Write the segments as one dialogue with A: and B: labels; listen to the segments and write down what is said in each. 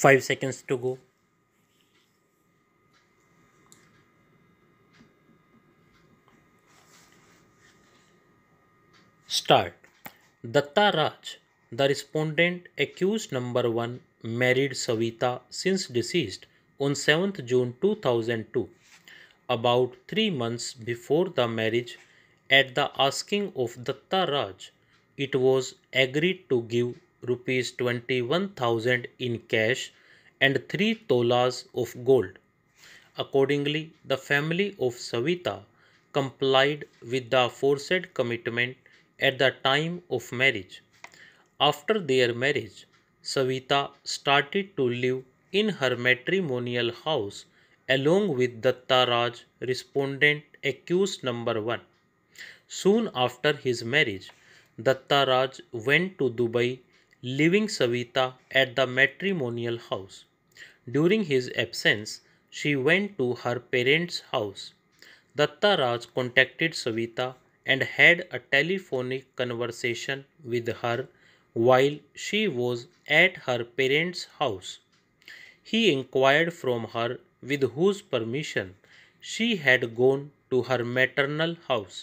A: 5 seconds to go Start. Datta Raj, the respondent accused number 1 married Savita since deceased on 7th June 2002 about 3 months before the marriage at the asking of Datta Raj it was agreed to give rupees 21,000 in cash and 3 tolas of gold. Accordingly, the family of Savita complied with the aforesaid commitment at the time of marriage. After their marriage, Savita started to live in her matrimonial house along with Dattaraj, respondent accused number 1. Soon after his marriage, Dattaraj went to Dubai leaving Savita at the matrimonial house. During his absence, she went to her parents' house. Dattaraj contacted Savita and had a telephonic conversation with her while she was at her parents' house. He inquired from her with whose permission she had gone to her maternal house.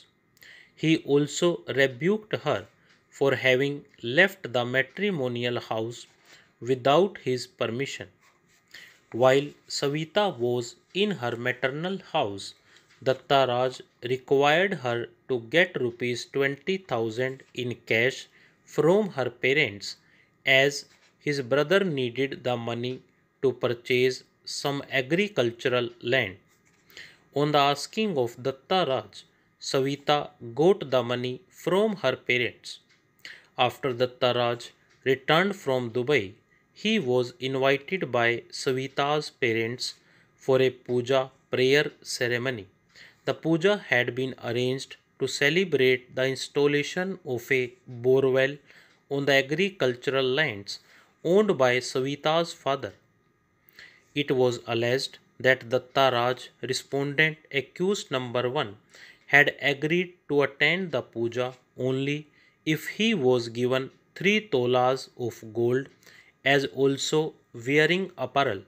A: He also rebuked her for having left the matrimonial house without his permission. While Savita was in her maternal house, Dattaraj required her to get rupees 20,000 in cash from her parents as his brother needed the money to purchase some agricultural land. On the asking of Dattaraj, Savita got the money from her parents. After Taraj returned from Dubai, he was invited by Savita's parents for a puja prayer ceremony. The puja had been arranged to celebrate the installation of a borewell on the agricultural lands owned by Savita's father. It was alleged that Taraj respondent accused number 1, had agreed to attend the puja only if he was given three tolas of gold, as also wearing apparel.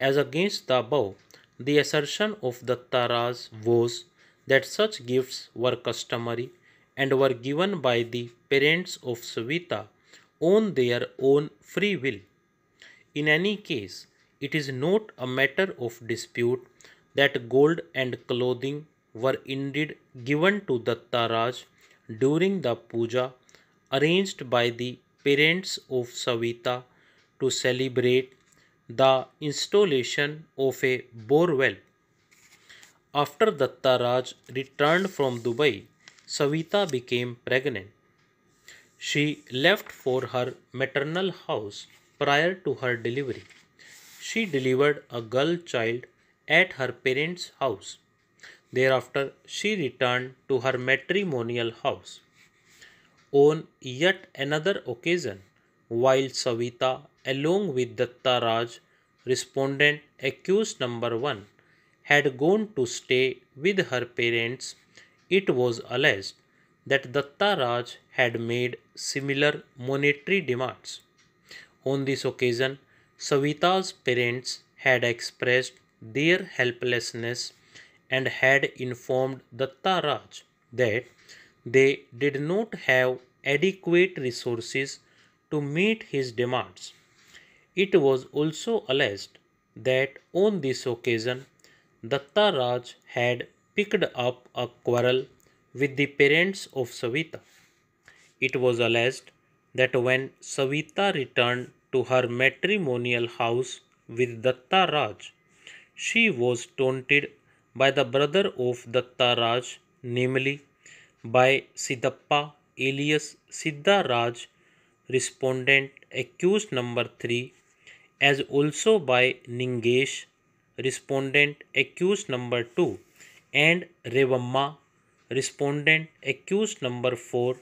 A: As against the above, the assertion of Taras was that such gifts were customary and were given by the parents of Savita on their own free will. In any case, it is not a matter of dispute that gold and clothing were indeed given to Dattaraj during the puja arranged by the parents of Savita to celebrate the installation of a bore well. After Dattaraj returned from Dubai, Savita became pregnant. She left for her maternal house prior to her delivery. She delivered a girl child at her parents' house. Thereafter, she returned to her matrimonial house. On yet another occasion, while Savita, along with Dattaraj, respondent accused number one, had gone to stay with her parents, it was alleged that Dattaraj had made similar monetary demands. On this occasion, Savita's parents had expressed their helplessness and had informed Dattaraj that they did not have adequate resources to meet his demands. It was also alleged that on this occasion Dattaraj had picked up a quarrel with the parents of Savita. It was alleged that when Savita returned to her matrimonial house with Dattaraj, she was taunted by the brother of Raj, namely by Siddappa alias Siddharaj, respondent accused number 3, as also by Ningesh, respondent accused number 2, and Revamma, respondent accused number 4,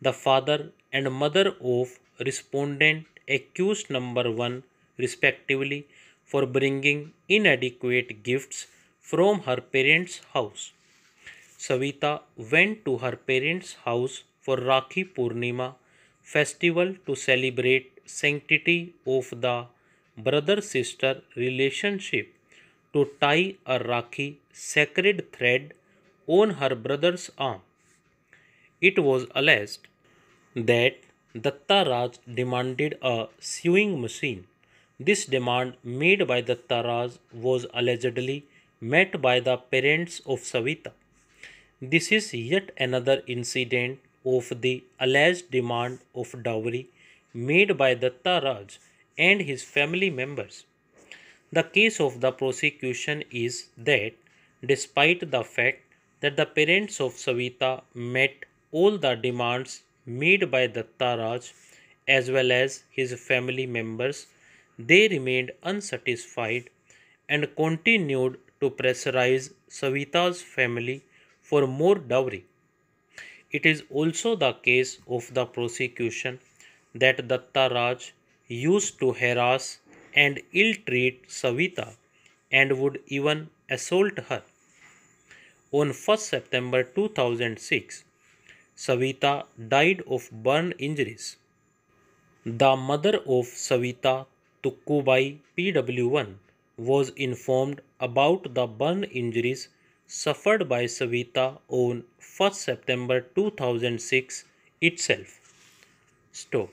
A: the father and mother of respondent accused number 1, respectively, for bringing inadequate gifts from her parents' house. Savita went to her parents' house for Rakhi Purnima festival to celebrate sanctity of the brother sister relationship to tie a Rakhi sacred thread on her brother's arm. It was alleged that Dattaraj demanded a sewing machine. This demand made by Dattaraj was allegedly met by the parents of Savita. This is yet another incident of the alleged demand of dowry made by Datta Raj and his family members. The case of the prosecution is that, despite the fact that the parents of Savita met all the demands made by Datta Raj as well as his family members, they remained unsatisfied and continued to pressurize Savita's family for more dowry. It is also the case of the prosecution that Datta Raj used to harass and ill treat Savita and would even assault her. On 1st September 2006, Savita died of burn injuries. The mother of Savita, Tukkubai PW1, was informed about the burn injuries suffered by Savita on 1st September 2006 itself. Stop.